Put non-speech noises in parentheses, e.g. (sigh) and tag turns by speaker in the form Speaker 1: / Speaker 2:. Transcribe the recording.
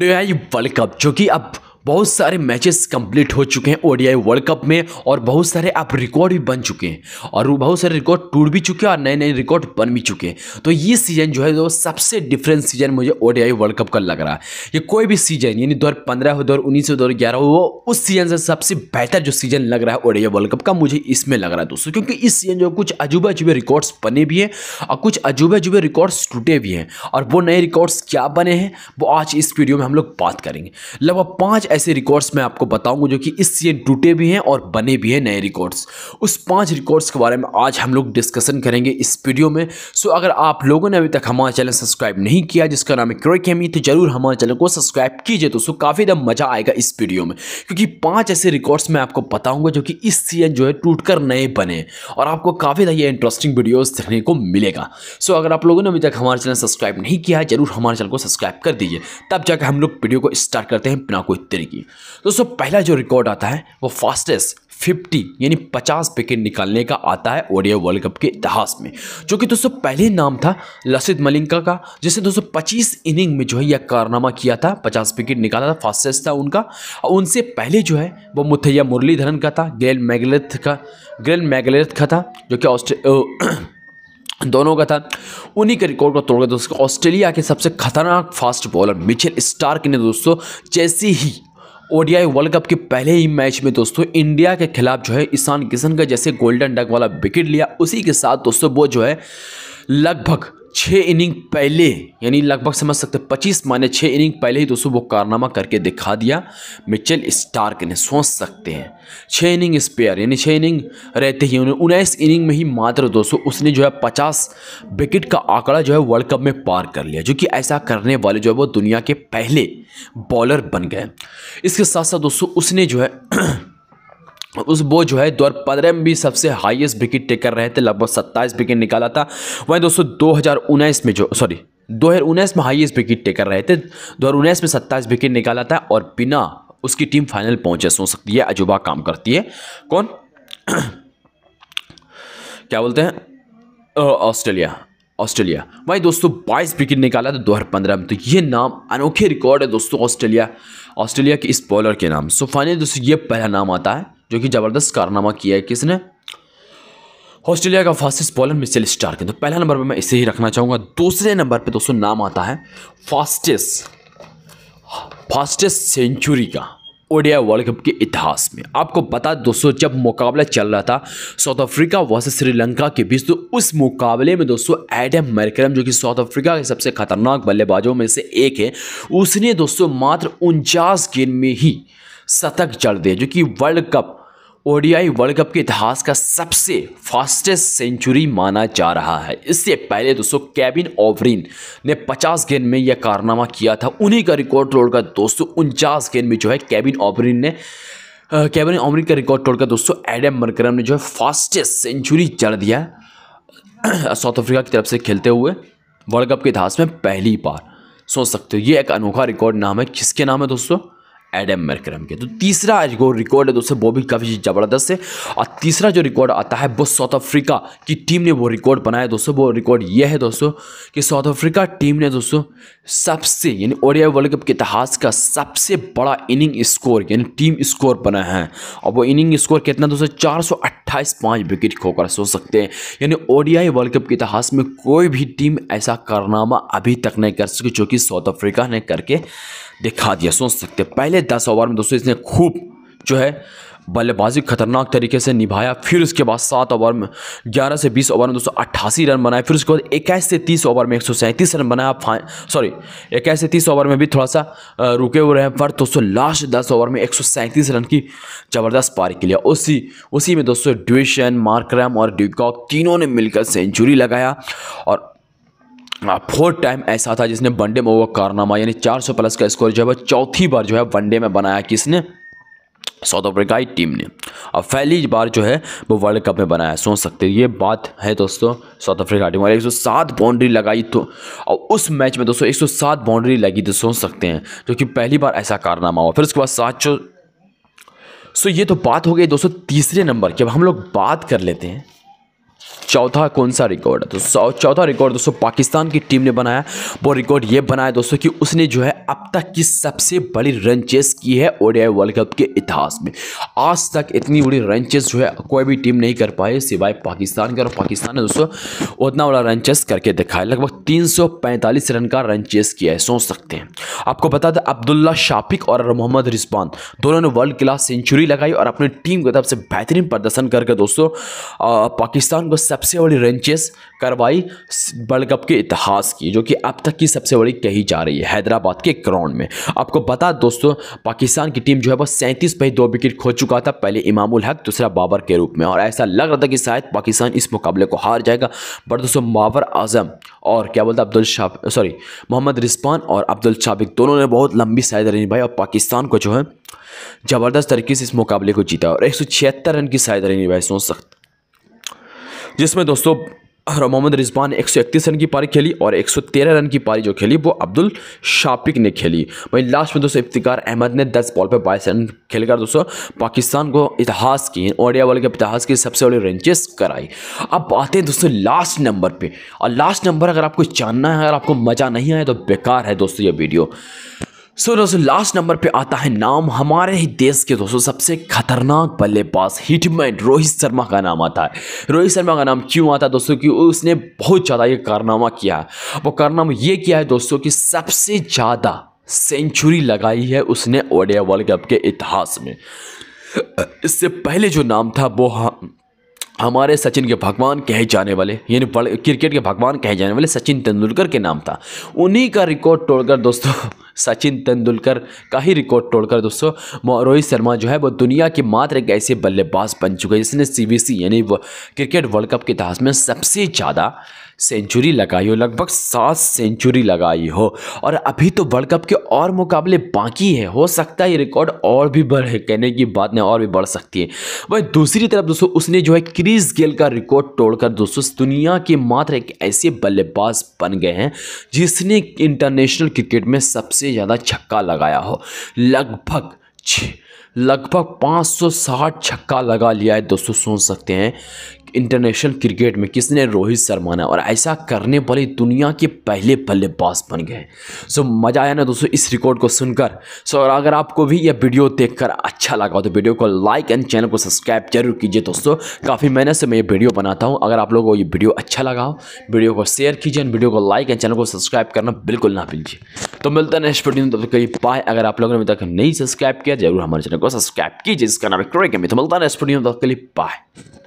Speaker 1: video है ये world cup जो कि अब बहुत सारे मैचेस कंप्लीट हो चुके हैं ओडीआई वर्ल्ड कप में और बहुत सारे आप रिकॉर्ड भी बन चुके हैं और बहुत सारे रिकॉर्ड टूट भी चुके हैं और नए नए रिकॉर्ड बन भी चुके हैं तो ये सीजन जो है वो सबसे डिफरेंट सीजन मुझे ओडीआई वर्ल्ड कप का लग रहा है ये कोई भी सीजन यानी दो हज़ार हो दो हज़ार दो हो वो उस सीजन से सबसे बेहतर जो सीजन लग रहा है ओडीआई वर्ल्ड कप का मुझे इसमें लग रहा है दोस्तों क्योंकि इस सीजन जो कुछ अजूबे अजूबे रिकॉर्ड्स बने भी हैं और कुछ अजूबे अजूबे रिकॉर्ड्स टूटे भी हैं और वो नए रिकॉर्ड्स क्या बने हैं वो आज इस वीडियो में हम लोग बात करेंगे लगभग पाँच ऐसे रिकॉर्ड्स मैं आपको बताऊंगा जो कि इससे टूटे भी हैं और बने भी हैं नए रिकॉर्ड्स उस पांच रिकॉर्ड्स के बारे में आज हम लोग डिस्कशन करेंगे इस वीडियो में सो अगर आप लोगों ने अभी तक हमारा चैनल सब्सक्राइब नहीं किया जिसका नाम है क्रोकेमी तो जरूर हमारे चैनल को सब्सक्राइब कीजिए तो सो काफ़ी दम मज़ा आएगा इस वीडियो में क्योंकि पाँच ऐसे रिकॉर्ड्स मैं आपको बताऊँगा जो कि इस सीएन जो है टूट नए बने और आपको काफ़ी ज़्यादा इंटरेस्टिंग वीडियोज़ देखने को मिलेगा सो अगर आप लोगों ने अभी तक हमारे चैनल सब्सक्राइब तो तो, नहीं किया है जरूर हमारे चैनल को सब्सक्राइब कर दीजिए तब जाकर हम लोग वीडियो को स्टार्ट करते हैं बिना कोई तरीके नहीं की दोस्तों पहला जो रिकॉर्ड आता है वो फास्टेस्ट 50 यानी 50 विकेट निकालने का आता है ओडिया वर्ल्ड कप के इतिहास में जो कि दोस्तों पहले नाम था लसित मलिंगा का जिसने दोस्तों 25 इनिंग में जो है यह कारनामा किया था 50 विकेट निकाला था फास्टेस्ट था उनका और उनसे पहले जो है वो मुथैया मुरलीधरन का था ग्रेल मैगलेथ का ग्रेल मैगलेथ का था जो कि ऑस्ट्रे (clears throat) दोनों का था उन्हीं के रिकॉर्ड को तोड़कर दोस्तों ऑस्ट्रेलिया के सबसे खतरनाक फास्ट बॉलर मिचेल स्टार्क ने दोस्तों जैसे ही ओडीआई वर्ल्ड कप के पहले ही मैच में दोस्तों इंडिया के खिलाफ जो है ईशान किशन का जैसे गोल्डन डक वाला विकेट लिया उसी के साथ दोस्तों वो जो है लगभग छः इनिंग पहले यानी लगभग समझ सकते हैं पच्चीस माने छः इनिंग पहले ही दोस्तों वो कारनामा करके दिखा दिया मिचेल स्टार्क ने सोच सकते हैं छः इनिंग स्पेयर यानी छः इनिंग रहते ही उन्हें उन्नीस इनिंग में ही मात्र दोस्तों उसने जो है पचास विकेट का आंकड़ा जो है वर्ल्ड कप में पार कर लिया जो कि ऐसा करने वाले जो है वो दुनिया के पहले बॉलर बन गए इसके साथ साथ दोस्तों उसने जो है (clears throat) उस वो जो है दो पंद्रह में भी सबसे हाईएस्ट विकेट टेकर रहे थे लगभग सत्ताईस विकेट निकाला था वहीं दोस्तों दो हज़ार उन्नीस में जो सॉरी दो हज़ार उन्नीस में हाईएस्ट विकेट टेकर रहे थे दो हज़ार उन्नीस में सत्ताईस विकेट निकाला था और बिना उसकी टीम फाइनल पहुंचे सोच सकती है अजूबा काम करती है कौन (clears throat) क्या बोलते हैं ऑस्ट्रेलिया ऑस्ट्रेलिया भाई दोस्तों 22 विकेट निकाला था दो हज़ार पंद्रह में तो ये नाम अनोखे रिकॉर्ड है दोस्तों ऑस्ट्रेलिया ऑस्ट्रेलिया के इस बॉलर के नाम सो फाइनली दोस्तों ये पहला नाम आता है जो कि ज़बरदस्त कारनामा किया है किसने ऑस्ट्रेलिया का फास्टेस्ट बॉलर मिशेल स्टार के तो पहला नंबर पर मैं इसे ही रखना चाहूँगा दूसरे नंबर पर दोस्तों नाम आता है फास्टेस्ट फास्टेस्ट सेंचुरी का ओडिया वर्ल्ड कप के इतिहास में आपको बता दोस्तों जब मुकाबला चल रहा था साउथ अफ्रीका वर्सेस श्रीलंका के बीच तो उस मुकाबले में दोस्तों एडम मरक्रम जो कि साउथ अफ्रीका के सबसे खतरनाक बल्लेबाजों में से एक है उसने दोस्तों मात्र उनचास गेंद में ही शतक चढ़ दिया जो कि world cup ODI world cup के इतिहास का सबसे फास्टेस्ट सेंचुरी माना जा रहा है इससे पहले दोस्तों कैबिन ओवरिन ने 50 गेंद में यह कारनामा किया था उन्हीं का रिकॉर्ड तोड़कर दोस्तों उनचास गेंद में जो है कैबिन ओवरिन ने कैबिन ओवरिन का रिकॉर्ड तोड़कर दोस्तों एडम मरकरम ने जो है फास्टेस्ट सेंचुरी जड़ दिया साउथ अफ्रीका की तरफ से खेलते हुए वर्ल्ड कप के इतिहास में पहली बार सोच सकते हो ये एक अनोखा रिकॉर्ड नाम है किसके नाम है दोस्तों एडम मरक्रम के तो तीसरा जो रिकॉर्ड है दोस्तों वो भी काफ़ी ज़बरदस्त है और तीसरा जो रिकॉर्ड आता है वो साउथ अफ्रीका की टीम ने वो रिकॉर्ड बनाया दोस्तों वो रिकॉर्ड ये है दोस्तों कि साउथ अफ्रीका टीम ने दोस्तों सबसे यानी ओडिया वर्ल्ड कप के इतिहास का सबसे बड़ा इनिंग स्कोर यानी टीम स्कोर बना है और वो इनिंग स्कोर कितना दोस्तों चार सौ अट्ठाईस पाँच विकेट खोकर सोच सकते हैं यानी ओडिया वर्ल्ड कप के इतिहास में कोई भी टीम ऐसा कारनामा अभी तक नहीं कर सकी जो कि साउथ अफ्रीका ने करके दिखा दिया सोच सकते पहले दस ओवर में दोस्तों इसने खूब जो है बल्लेबाजी खतरनाक तरीके से निभाया फिर उसके बाद सात ओवर में ग्यारह से बीस ओवर में सौ अट्ठासी रन बनाए फिर उसके बाद इक्कीस से तीस ओवर में एक सौ सैंतीस रन बनाया फाइन सॉरी इक्कीस से तीस ओवर में भी थोड़ा सा रुके हुए रहे पर दोस्तों लास्ट दस ओवर में एक सौ सैंतीस रन की ज़बरदस्त पारी के लिए उसी उसी में दोस्तों ड्यूशन मार्क्रम और ड्यूकॉक तीनों ने मिलकर सेंचुरी लगाया और फोर्थ टाइम ऐसा था जिसने वनडे में वो कारनामा यानी 400 प्लस का स्कोर जो है वह चौथी बार जो है वनडे में बनाया किसने साउथ की टीम ने अब पहली बार जो है वो वर्ल्ड कप में बनाया सोच सकते ये बात है दोस्तों साउथ अफ्रीका टीम वाले 107 बाउंड्री लगाई तो और उस मैच में दोस्तों 107 बाउंड्री लगी तो सोच सकते हैं जो कि पहली बार ऐसा कारनामा हुआ फिर उसके बाद सात सो ये तो बात हो गई दोस्तों तीसरे नंबर की अब हम लोग बात कर लेते हैं चौथा कौन सा रिकॉर्ड है तो चौथा रिकॉर्ड दोस्तों पाकिस्तान की टीम ने बनाया वो रिकॉर्ड ये बनाया दोस्तों कि उसने जो है अब तक की सबसे बड़ी रन चेस की है ओडीआई वर्ल्ड कप के इतिहास में आज तक इतनी बड़ी रन चेस जो है कोई भी टीम नहीं कर पाई सिवाय पाकिस्तान के और पाकिस्तान ने दोस्तों उतना बड़ा रन चेस करके दिखाया लगभग तीन रन का रन चेस किया है सोच सकते हैं आपको बता दें अब्दुल्ला शाफिक और मोहम्मद रिस्पान दोनों ने वर्ल्ड क्लास सेंचुरी लगाई और अपनी टीम की तरफ से बेहतरीन प्रदर्शन करके दोस्तों पाकिस्तान को सबसे बड़ी रेंचेस करवाई वर्ल्ड कप के इतिहास की जो कि अब तक की सबसे बड़ी कही जा रही है हैदराबाद के ग्राउंड में आपको बता दोस्तों पाकिस्तान की टीम जो है वह सैंतीस पे दो विकेट खो चुका था पहले इमामुल हक दूसरा बाबर के रूप में और ऐसा लग रहा था कि शायद पाकिस्तान इस मुकाबले को हार जाएगा बट दोस्तों बाबर आजम और क्या बोलते अब्दुल शाह सॉरी मोहम्मद रिस्पान और अब्दुल शाबिक दोनों ने बहुत लंबी रही निभाई और पाकिस्तान को जो है ज़बरदस्त तरीके से इस मुकाबले को जीता और एक रन की रही निभाई सोच सकते जिसमें दोस्तों मोहम्मद रिजवान ने इकतीस रन की पारी खेली और 113 रन की पारी जो खेली वो अब्दुल शापिक ने खेली वहीं लास्ट में दोस्तों इफ्तिकार अहमद ने 10 बॉल पर 22 रन खेलकर दोस्तों पाकिस्तान को इतिहास की ओडिया वर्ल्ड कप इतिहास की सबसे बड़ी रेंचेस कराई अब आते हैं दोस्तों लास्ट नंबर पर और लास्ट नंबर अगर आपको जानना है अगर आपको मज़ा नहीं आया तो बेकार है दोस्तों ये वीडियो सो so, दोस्तों लास्ट नंबर पे आता है नाम हमारे ही देश के दोस्तों सबसे खतरनाक बल्लेबाज हिटमैन रोहित शर्मा का नाम आता है रोहित शर्मा का नाम क्यों आता है दोस्तों कि उसने बहुत ज़्यादा ये कारनामा किया है वो कारनामा ये किया है दोस्तों कि सबसे ज़्यादा सेंचुरी लगाई है उसने ओडिया वर्ल्ड कप के इतिहास में इससे पहले जो नाम था वो हम हमारे सचिन के भगवान कहे जाने वाले यानी क्रिकेट के भगवान कहे जाने वाले सचिन तेंदुलकर के नाम था उन्हीं का रिकॉर्ड तोड़कर दोस्तों सचिन तेंदुलकर का ही रिकॉर्ड तोड़कर दोस्तों रोहित शर्मा जो है वो दुनिया के मात्र एक ऐसे बल्लेबाज बन चुके हैं जिसने सी यानी क्रिकेट वर्ल्ड कप के इतिहास में सबसे ज़्यादा सेंचुरी लगाई हो लगभग सात सेंचुरी लगाई हो और अभी तो वर्ल्ड कप के और मुकाबले बाकी है हो सकता है ये रिकॉर्ड और भी बढ़े कहने की बात नहीं और भी बढ़ सकती है वही दूसरी तरफ दोस्तों उसने जो है क्रिस गेल का रिकॉर्ड तोड़कर दोस्तों दुनिया के मात्र एक ऐसे बल्लेबाज बन गए हैं जिसने इंटरनेशनल क्रिकेट में सबसे ज़्यादा छक्का लगाया हो लगभग लगभग 560 छक्का लगा लिया है दोस्तों सुन सकते हैं इंटरनेशनल क्रिकेट में किसने रोहित शर्मा ने और ऐसा करने वाले दुनिया के पहले बल्लेबाज बन गए सो मज़ा आया ना दोस्तों इस रिकॉर्ड को सुनकर सो और अगर आपको भी यह वीडियो देखकर अच्छा लगा तो वीडियो को लाइक एंड चैनल को सब्सक्राइब जरूर कीजिए दोस्तों काफ़ी मेहनत से मैं ये वीडियो बनाता हूँ अगर आप लोगों को ये वीडियो अच्छा लगा वीडियो को शेयर कीजिए वीडियो को लाइक एंड चैनल को सब्सक्राइब करना बिल्कुल ना भूलिए तो मिलता है नेक्स्ट वीडियो तब तक कहीं पाए अगर आप लोगों ने अभी तक नहीं सब्सक्राइब किया जरूर हमारे चैनल को सब्सक्राइब कीजिए जिसका नाम है तो मिलता है नेक्स्ट वीडियो तब तक कहीं पाए